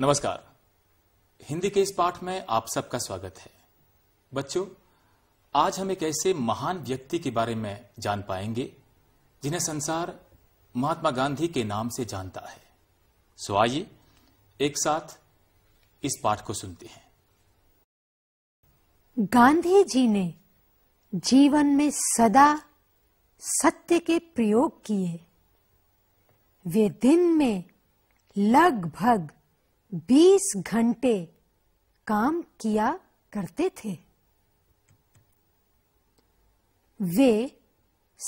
नमस्कार हिंदी के इस पाठ में आप सबका स्वागत है बच्चों आज हम एक ऐसे महान व्यक्ति के बारे में जान पाएंगे जिन्हें संसार महात्मा गांधी के नाम से जानता है सो आइए एक साथ इस पाठ को सुनते हैं गांधी जी ने जीवन में सदा सत्य के प्रयोग किए वे दिन में लगभग बीस घंटे काम किया करते थे वे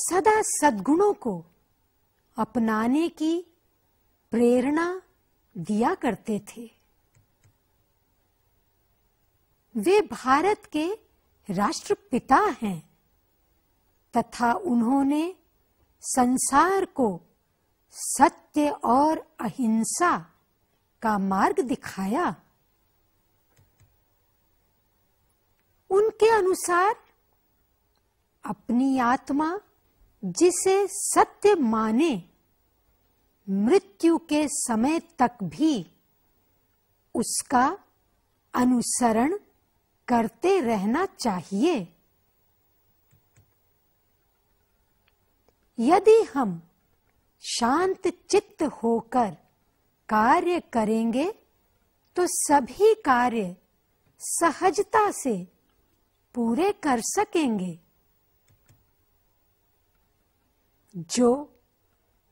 सदा सद्गुणों को अपनाने की प्रेरणा दिया करते थे वे भारत के राष्ट्रपिता हैं तथा उन्होंने संसार को सत्य और अहिंसा का मार्ग दिखाया उनके अनुसार अपनी आत्मा जिसे सत्य माने मृत्यु के समय तक भी उसका अनुसरण करते रहना चाहिए यदि हम शांत चित्त होकर कार्य करेंगे तो सभी कार्य सहजता से पूरे कर सकेंगे जो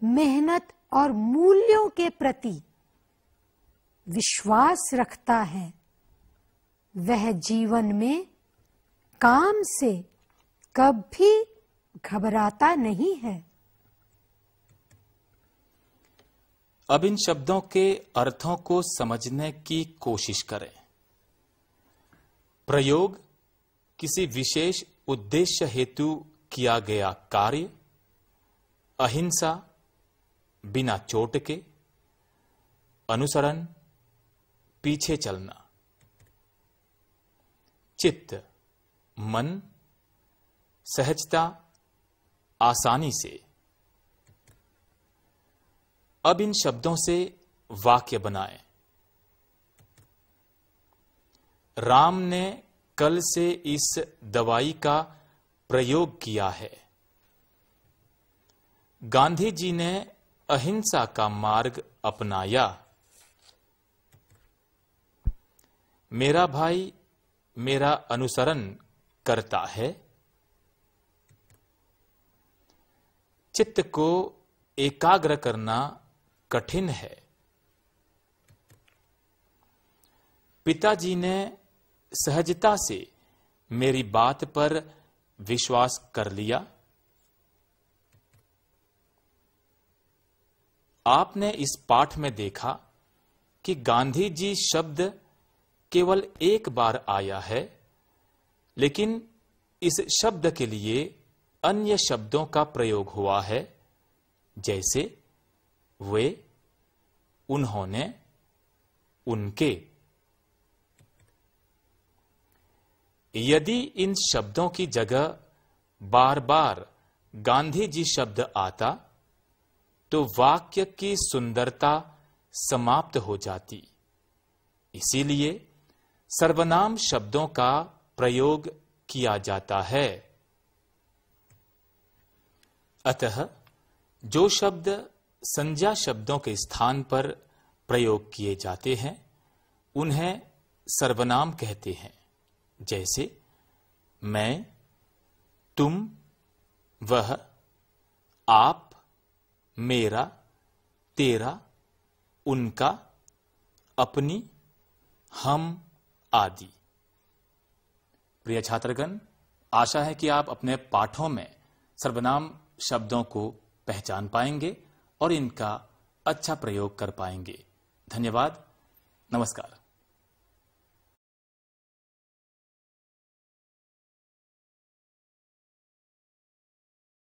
मेहनत और मूल्यों के प्रति विश्वास रखता है वह जीवन में काम से कभी घबराता नहीं है अब इन शब्दों के अर्थों को समझने की कोशिश करें प्रयोग किसी विशेष उद्देश्य हेतु किया गया कार्य अहिंसा बिना चोट के अनुसरण पीछे चलना चित्त मन सहजता आसानी से अब इन शब्दों से वाक्य बनाएं राम ने कल से इस दवाई का प्रयोग किया है गांधी जी ने अहिंसा का मार्ग अपनाया मेरा भाई मेरा अनुसरण करता है चित्त को एकाग्र करना कठिन है पिताजी ने सहजता से मेरी बात पर विश्वास कर लिया आपने इस पाठ में देखा कि गांधी जी शब्द केवल एक बार आया है लेकिन इस शब्द के लिए अन्य शब्दों का प्रयोग हुआ है जैसे वे उन्होंने उनके यदि इन शब्दों की जगह बार बार गांधी जी शब्द आता तो वाक्य की सुंदरता समाप्त हो जाती इसीलिए सर्वनाम शब्दों का प्रयोग किया जाता है अतः जो शब्द संज्ञा शब्दों के स्थान पर प्रयोग किए जाते हैं उन्हें सर्वनाम कहते हैं जैसे मैं तुम वह आप मेरा तेरा उनका अपनी हम आदि प्रिय छात्रगण आशा है कि आप अपने पाठों में सर्वनाम शब्दों को पहचान पाएंगे और इनका अच्छा प्रयोग कर पाएंगे धन्यवाद नमस्कार